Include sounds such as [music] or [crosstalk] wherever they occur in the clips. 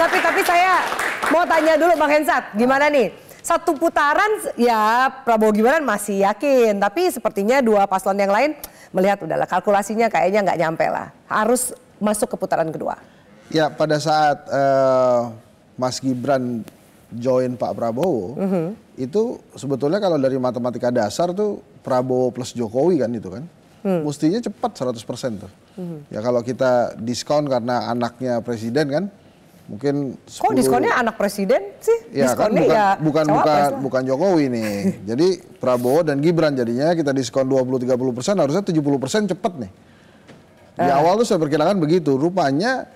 tapi tapi saya mau tanya dulu Bang Hensat, gimana nih? Satu putaran ya Prabowo Gibran masih yakin, tapi sepertinya dua paslon yang lain melihat udahlah kalkulasinya kayaknya nggak nyampe lah. Harus masuk ke putaran kedua. Ya pada saat uh, Mas Gibran join Pak Prabowo, mm -hmm. itu sebetulnya kalau dari matematika dasar tuh Prabowo plus Jokowi kan itu kan. Hmm. Mestinya cepat 100% tuh. hmm. Ya kalau kita diskon karena anaknya presiden kan, mungkin 10, kok diskonnya anak presiden sih ya, kan, diskonnya kan bukan, ya bukan bukan lah. bukan Jokowi nih [laughs] jadi Prabowo dan Gibran jadinya kita diskon 20-30 persen harusnya 70 persen cepet nih di eh. awal tuh saya perkirakan begitu rupanya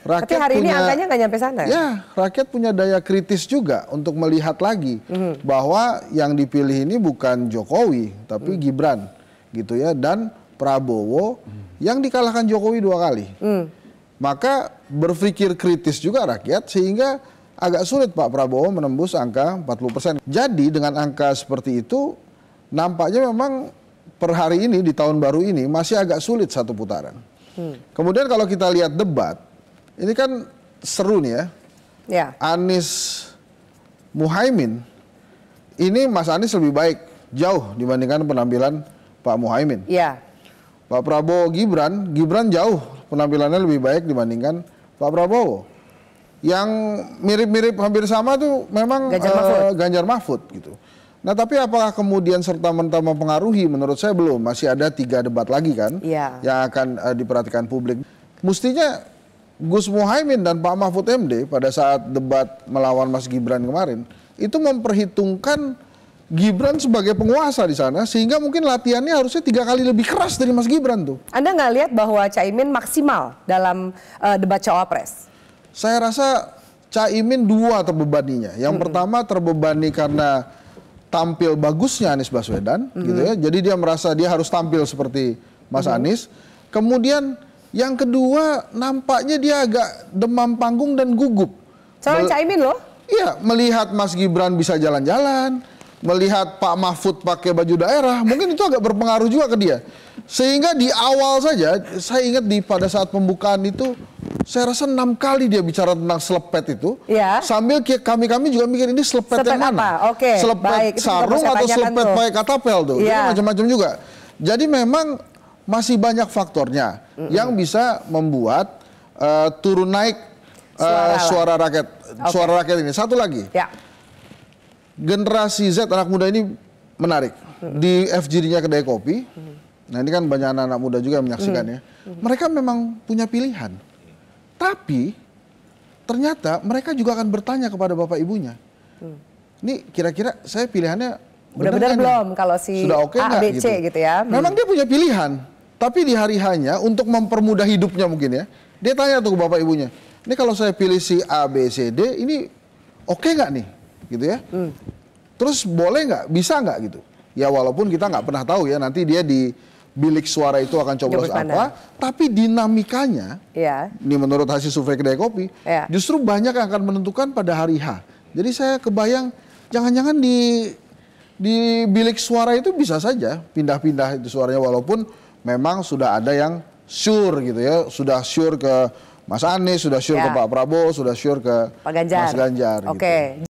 rakyat Tapi hari punya, ini angkanya nggak nyampe sana ya? ya rakyat punya daya kritis juga untuk melihat lagi mm -hmm. bahwa yang dipilih ini bukan Jokowi tapi mm. Gibran gitu ya dan Prabowo mm. yang dikalahkan Jokowi dua kali mm maka berpikir kritis juga rakyat sehingga agak sulit Pak Prabowo menembus angka 40%. Jadi dengan angka seperti itu nampaknya memang per hari ini di tahun baru ini masih agak sulit satu putaran. Hmm. Kemudian kalau kita lihat debat, ini kan seru nih ya. Ya. Anies Muhaimin, ini Mas Anies lebih baik jauh dibandingkan penampilan Pak Muhaimin. Ya. Pak Prabowo Gibran, Gibran jauh penampilannya lebih baik dibandingkan Pak Prabowo. Yang mirip-mirip hampir sama tuh memang Ganjar uh, Mahfud, Ganjar Mahfud gitu. Nah, tapi apakah kemudian serta merta mempengaruhi? Menurut saya belum. Masih ada tiga debat lagi kan, ya. yang akan uh, diperhatikan publik. Mestinya Gus Muhaimin dan Pak Mahfud MD pada saat debat melawan Mas Gibran kemarin itu memperhitungkan Gibran sebagai penguasa di sana sehingga mungkin latihannya harusnya tiga kali lebih keras dari Mas Gibran tuh. Anda nggak lihat bahwa Caimin maksimal dalam uh, debat cawapres? Saya rasa Caimin dua terbebaninya. Yang hmm. pertama terbebani karena tampil bagusnya Anies Baswedan, hmm. gitu ya. Jadi dia merasa dia harus tampil seperti Mas hmm. Anies. Kemudian yang kedua nampaknya dia agak demam panggung dan gugup. Soal Caimin loh. Iya, melihat Mas Gibran bisa jalan-jalan, melihat Pak Mahfud pakai baju daerah, mungkin itu agak berpengaruh juga ke dia. Sehingga di awal saja, saya ingat di pada saat pembukaan itu, saya rasa enam kali dia bicara tentang selepet itu. Ya. Sambil kami kami juga mikir ini selepet, selepet yang mana? Apa? Selepet baik, sarung atau selepet pakai katapel tuh. Ya. macam-macam juga. Jadi memang masih banyak faktornya mm -mm. yang bisa membuat uh, turun naik uh, suara, suara rakyat, okay. suara rakyat ini. Satu lagi. Ya generasi Z anak muda ini menarik di FGD-nya kedai kopi. Nah ini kan banyak anak-anak muda juga yang menyaksikannya. Mereka memang punya pilihan, tapi ternyata mereka juga akan bertanya kepada bapak ibunya. Ini kira-kira saya pilihannya benar-benar belum kalau si Sudah okay A, B, gitu. gitu ya. Hmm. Memang dia punya pilihan, tapi di hari hanya untuk mempermudah hidupnya mungkin ya. Dia tanya tuh ke bapak ibunya, ini kalau saya pilih si A, B, C, D, ini oke okay nggak nih? gitu ya. Hmm. Terus boleh nggak? Bisa nggak gitu? Ya walaupun kita nggak pernah tahu ya nanti dia di bilik suara itu akan coblos apa, tapi dinamikanya, ya. ini menurut hasil survei kedai kopi, ya. justru banyak yang akan menentukan pada hari H. Jadi saya kebayang, jangan-jangan di di bilik suara itu bisa saja pindah-pindah itu suaranya walaupun memang sudah ada yang sure gitu ya, sudah sure ke Mas Anies, sudah sure ya. ke iya. Pak Prabowo, sudah sure ke Pak Ganjar. Mas Ganjar. Oke. Okay. Gitu.